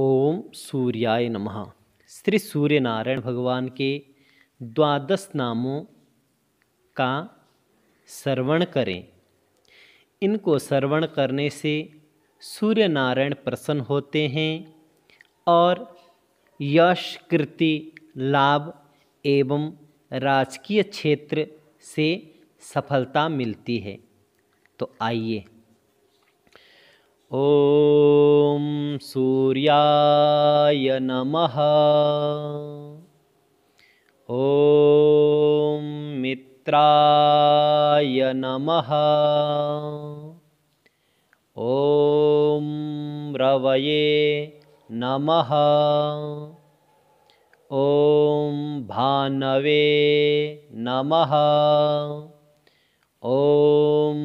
ओम सूर्याय नमः श्री सूर्य नारायण भगवान के द्वादश नामों का श्रवण करें इनको श्रवण करने से सूर्य नारायण प्रसन्न होते हैं और यश कृति लाभ एवं राजकीय क्षेत्र से सफलता मिलती है तो आइए ओ य नमः ॐ मित्राय नमः ॐ रवये नमः ॐ भानवे नमः ॐ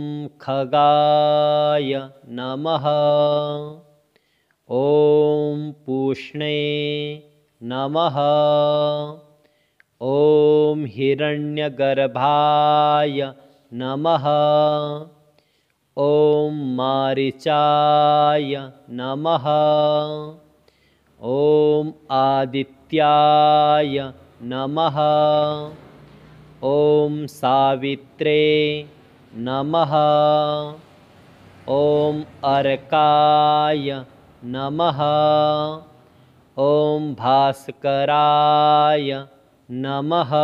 खगाय नमः ष्णे नमः ॐ हिरण्यगर्भाय नमः ॐ मारिचाय नमः ॐ आदित्याय नमः ॐ सावित्रे नमः ॐ अर्काय नमः ॐ भास्कराय नमः